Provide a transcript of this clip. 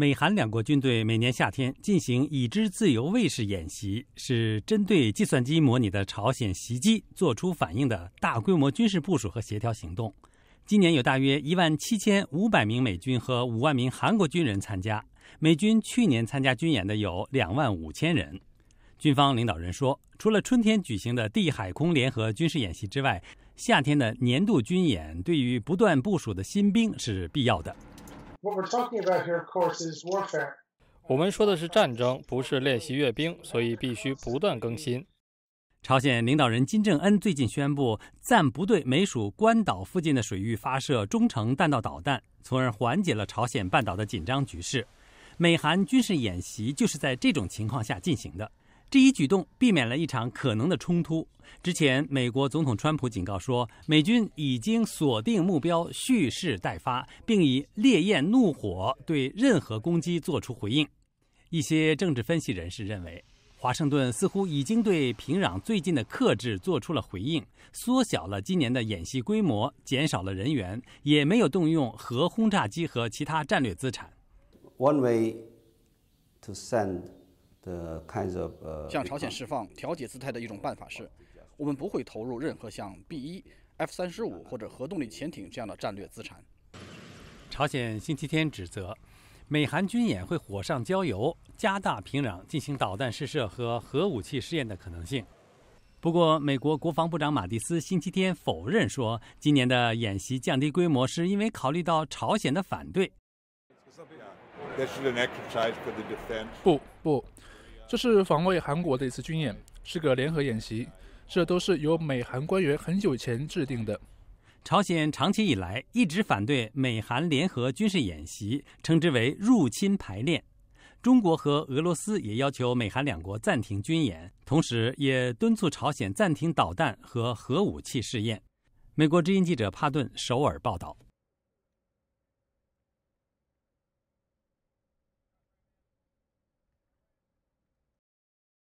美韩两国军队每年夏天进行“已知自由卫士”演习，是针对计算机模拟的朝鲜袭击作出反应的大规模军事部署和协调行动。今年有大约一万七千五百名美军和五万名韩国军人参加。美军去年参加军演的有两万五千人。军方领导人说，除了春天举行的地海空联合军事演习之外，夏天的年度军演对于不断部署的新兵是必要的。我们说的是战争，不是练习阅兵，所以必须不断更新。朝鲜领导人金正恩最近宣布，暂不对美属关岛附近的水域发射中程弹道导弹，从而缓解了朝鲜半岛的紧张局势。美韩军事演习就是在这种情况下进行的。这一举动避免了一场可能的冲突。之前，美国总统川普警告说，美军已经锁定目标，蓄势待发，并以烈焰怒火对任何攻击做出回应。一些政治分析人士认为，华盛顿似乎已经对平壤最近的克制做出了回应，缩小了今年的演习规模，减少了人员，也没有动用核轰炸机和其他战略资产。One way to send. 的看着呃，向朝鲜释放调解姿态的一种办法是，我们不会投入任何像 B 一、F 三十五或者核动力潜艇这样的战略资产。朝鲜星期天指责美韩军演会火上浇油，加大平壤进行导弹试射和核武器试验的可能性。不过，美国国防部长马蒂斯星期天否认说，今年的演习降低规模是因为考虑到朝鲜的反对。不不，这是防卫韩国的一次军演，是个联合演习，这都是由美韩官员很久前制定的。朝鲜长期以来一直反对美韩联合军事演习，称之为入侵排练。中国和俄罗斯也要求美韩两国暂停军演，同时也敦促朝鲜暂停导弹和核武器试验。美国之音记者帕顿，首尔报道。